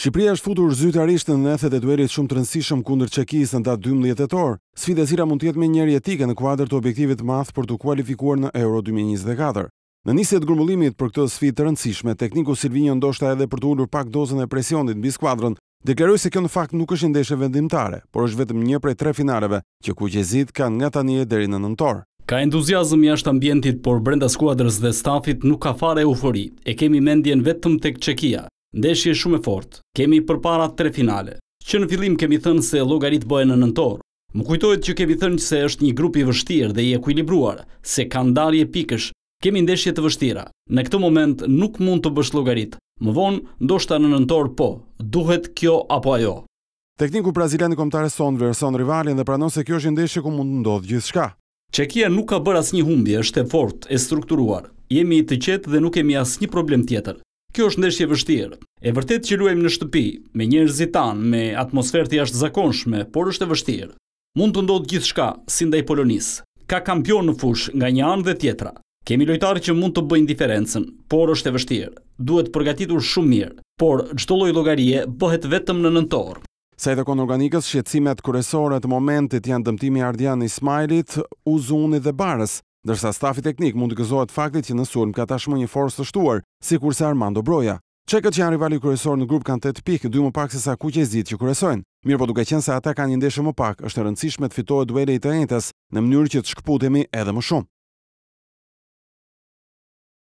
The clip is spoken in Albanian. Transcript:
Shqipëria është futur zyrtarisht në nethet e duelit shumë të rëndësishëm kundër Çekisë në datë 12 tetor. Sfida e cila mund të jetë me njëri etike në kuadër të objektivit të madh për të kualifikuar në Euro 2024. Në nisje të grumbullimit për këtë sfidë të rëndësishme, tekniku Silvinio ndoshta edhe për të ulur pak dozën e presionit mbi skuadrën, deklaroi se kjo në fakt nuk është një ndeshje vendimtare, por është vetëm një prej tre finaleve që kuqezit kanë nga tani deri në nëntor. Ka entuziazëm jashtë ambientit, por brenda skuadrës dhe stafit nuk ka fare eufori. E kemi mendjen vetëm tek Çekia. Ndeshje shumë e fortë. Kemi përpara tre finale, që në fillim kemi thënë se llogarit bëhen në nëntor. Më kujtojt që kemi thënë se është një grup i vështirë dhe i ekuilibruar, se kanë dalje pikësh. Kemi ndeshje të vështira. Në këtë moment nuk mund të bësh llogarit. Më vonë, ndoshta në nëntor po. Duhet kjo apo ajo. Tekniku brazilian i kombëtarëve son version rivalin dhe pranon se kjo është një ndeshje ku mund të ndodh gjithçka. Çekia nuk ka bërë asnjë humbje, është e fortë, e strukturuar. Jemi të qetë dhe nuk kemi asnjë problem tjetër. Kjo është ndeshje vështirë. E vërtet që luajmë në shtëpi, me njerëzit tan, me atmosferë të jashtëzakonshme, por është e vështirë. Mund të ndodhë gjithçka, si ndaj Polonisë. Ka kampion në fush nga një anë dhe tjetra. Kemi lojtarë që mund të bëjnë diferencën, por është e vështirë. Duhet përgatitur shumë mirë, por çdo lloj llogarie bëhet vetëm në nëntor. Sa i takon konë organikës, shqecimet kërësore të momentit janë dëmtimi Ardian Ismailit, Uzuni dhe Barës dërsa stafi teknik mund të gëzohet faktit që në sulm ka tashmë një forës të shtuar, si kurse Armando Broja. Qekët që janë rivali kërësor në grup kanë të të pikë, dujë më pak se sa ku që e zitë që kërësojnë. Mirë po duke qenë se ata kanë një ndeshë më pak, është rëndësishme të fitohet i të entës në mënyrë që të shkëputemi edhe më shumë.